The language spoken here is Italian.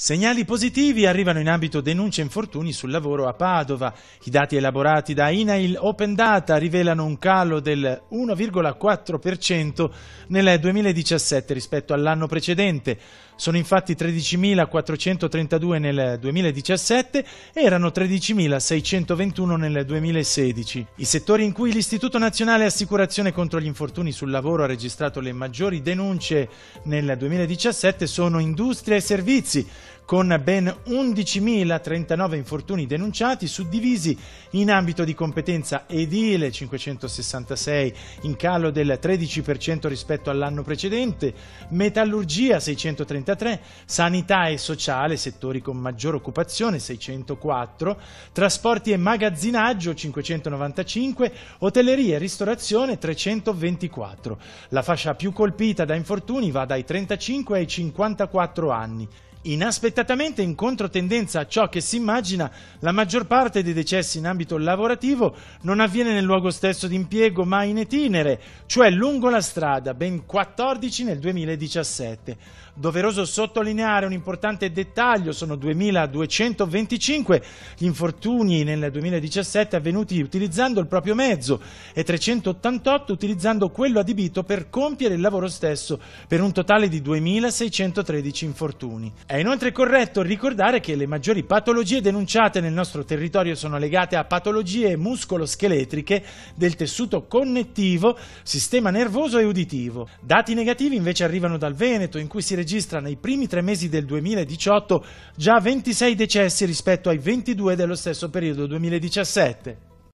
Segnali positivi arrivano in ambito denunce infortuni sul lavoro a Padova. I dati elaborati da Inail Open Data rivelano un calo del 1,4% nel 2017 rispetto all'anno precedente. Sono infatti 13.432 nel 2017 e erano 13.621 nel 2016. I settori in cui l'Istituto Nazionale Assicurazione contro gli infortuni sul lavoro ha registrato le maggiori denunce nel 2017 sono industria e servizi, con ben 11.039 infortuni denunciati, suddivisi in ambito di competenza edile 566, in calo del 13% rispetto all'anno precedente, metallurgia 630 133, sanità e sociale, settori con maggior occupazione 604, trasporti e magazzinaggio 595, hotelleria e ristorazione 324. La fascia più colpita da infortuni va dai 35 ai 54 anni. Inaspettatamente in controtendenza a ciò che si immagina, la maggior parte dei decessi in ambito lavorativo non avviene nel luogo stesso di impiego ma in itinere, cioè lungo la strada, ben 14 nel 2017. Doveroso sottolineare un importante dettaglio, sono 2225 gli infortuni nel 2017 avvenuti utilizzando il proprio mezzo e 388 utilizzando quello adibito per compiere il lavoro stesso per un totale di 2613 infortuni. È inoltre corretto ricordare che le maggiori patologie denunciate nel nostro territorio sono legate a patologie muscoloscheletriche del tessuto connettivo, sistema nervoso e uditivo. Dati negativi invece arrivano dal Veneto, in cui si registra nei primi tre mesi del 2018 già 26 decessi rispetto ai 22 dello stesso periodo 2017.